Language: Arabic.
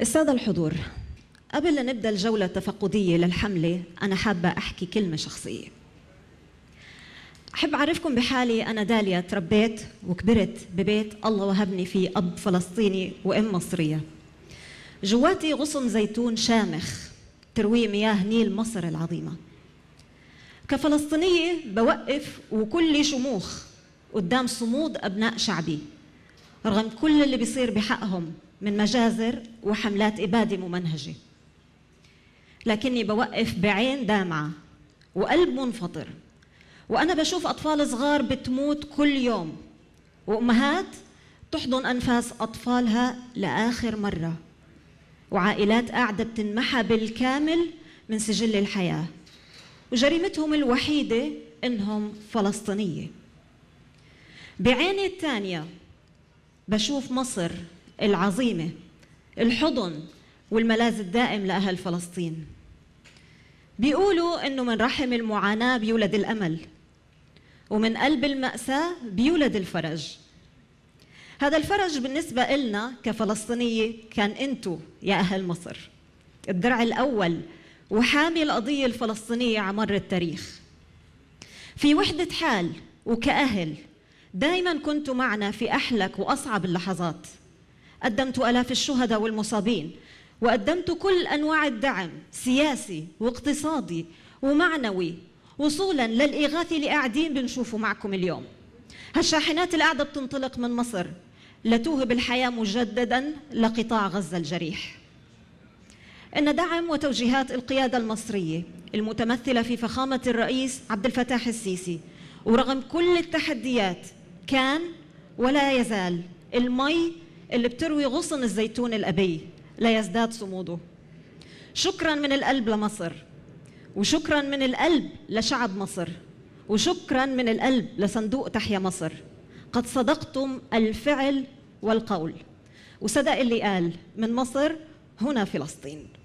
السادة الحضور قبل لا نبدا الجوله التفقديه للحمله انا حابه احكي كلمه شخصيه احب اعرفكم بحالي انا داليا تربيت وكبرت ببيت الله وهبني فيه اب فلسطيني وام مصريه جواتي غصن زيتون شامخ تروي مياه نيل مصر العظيمه كفلسطينيه بوقف وكلي شموخ قدام صمود ابناء شعبي رغم كل اللي بيصير بحقهم من مجازر وحملات إبادة ممنهجة لكني بوقف بعين دامعة وقلب منفطر وأنا بشوف أطفال صغار بتموت كل يوم وأمهات تحضن أنفاس أطفالها لآخر مرة وعائلات قاعدة بتنمحى بالكامل من سجل الحياة وجريمتهم الوحيدة إنهم فلسطينية بعيني الثانية بشوف مصر العظيمة الحضن والملاذ الدائم لأهل فلسطين بيقولوا إنه من رحم المعاناة بيولد الأمل ومن قلب المأساة بيولد الفرج هذا الفرج بالنسبة إلنا كفلسطينية كان أنتو يا أهل مصر الدرع الأول وحامي القضية الفلسطينية على مر التاريخ في وحدة حال وكأهل دائما كنت معنا في أحلك وأصعب اللحظات قدمت ألاف الشهداء والمصابين وقدمت كل أنواع الدعم سياسي واقتصادي ومعنوي وصولا للإغاثة اللي قاعدين بنشوفه معكم اليوم هالشاحنات القاعدة بتنطلق من مصر لتوهب الحياة مجددا لقطاع غزة الجريح إن دعم وتوجيهات القيادة المصرية المتمثلة في فخامة الرئيس عبد الفتاح السيسي ورغم كل التحديات كان ولا يزال المي اللي بتروي غصن الزيتون الأبي لا يزداد صموده شكرا من القلب لمصر وشكرا من القلب لشعب مصر وشكرا من القلب لصندوق تحيا مصر قد صدقتم الفعل والقول وصدق اللي قال من مصر هنا فلسطين